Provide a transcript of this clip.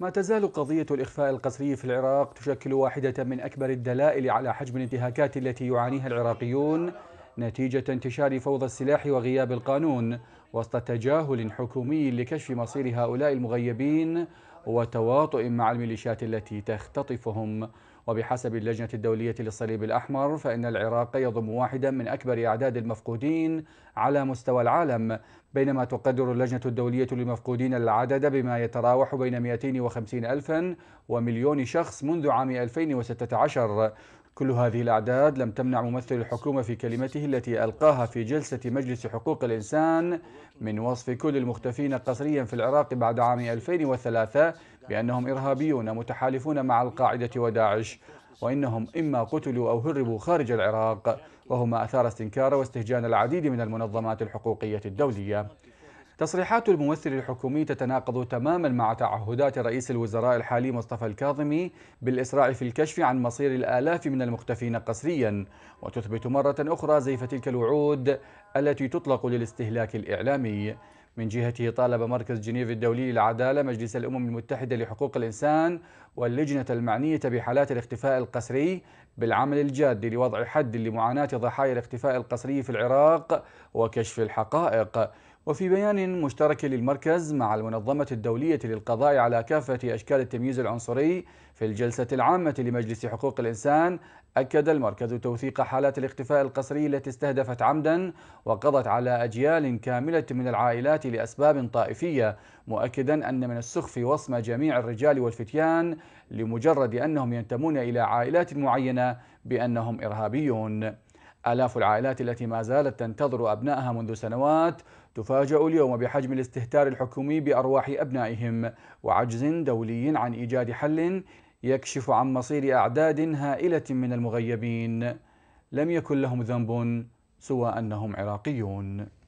ما تزال قضية الإخفاء القسري في العراق تشكل واحدة من أكبر الدلائل على حجم الانتهاكات التي يعانيها العراقيون نتيجة انتشار فوضى السلاح وغياب القانون وسط تجاهل حكومي لكشف مصير هؤلاء المغيبين وتواطؤ مع الميليشيات التي تختطفهم وبحسب اللجنة الدولية للصليب الأحمر فإن العراق يضم واحدا من أكبر أعداد المفقودين على مستوى العالم بينما تقدر اللجنة الدولية للمفقودين العدد بما يتراوح بين 250 ألفا ومليون شخص منذ عام 2016 كل هذه الأعداد لم تمنع ممثل الحكومة في كلمته التي ألقاها في جلسة مجلس حقوق الإنسان من وصف كل المختفين قسريا في العراق بعد عام 2003 بأنهم إرهابيون متحالفون مع القاعدة وداعش وإنهم إما قتلوا أو هربوا خارج العراق وهما أثار استنكار واستهجان العديد من المنظمات الحقوقية الدولية تصريحات الممثل الحكومي تتناقض تماما مع تعهدات رئيس الوزراء الحالي مصطفى الكاظمي بالإسراع في الكشف عن مصير الآلاف من المختفين قسريا وتثبت مرة أخرى زيف تلك الوعود التي تطلق للاستهلاك الإعلامي من جهته طالب مركز جنيف الدولي للعدالة مجلس الأمم المتحدة لحقوق الإنسان واللجنة المعنية بحالات الاختفاء القسري بالعمل الجاد لوضع حد لمعاناة ضحايا الاختفاء القسري في العراق وكشف الحقائق وفي بيان مشترك للمركز مع المنظمة الدولية للقضاء على كافة أشكال التمييز العنصري في الجلسة العامة لمجلس حقوق الإنسان أكد المركز توثيق حالات الاختفاء القسري التي استهدفت عمدا وقضت على أجيال كاملة من العائلات لأسباب طائفية مؤكدا أن من السخف وصم جميع الرجال والفتيان لمجرد أنهم ينتمون إلى عائلات معينة بأنهم إرهابيون آلاف العائلات التي ما زالت تنتظر أبنائها منذ سنوات تفاجأ اليوم بحجم الاستهتار الحكومي بأرواح أبنائهم وعجز دولي عن إيجاد حل يكشف عن مصير أعداد هائلة من المغيبين لم يكن لهم ذنب سوى أنهم عراقيون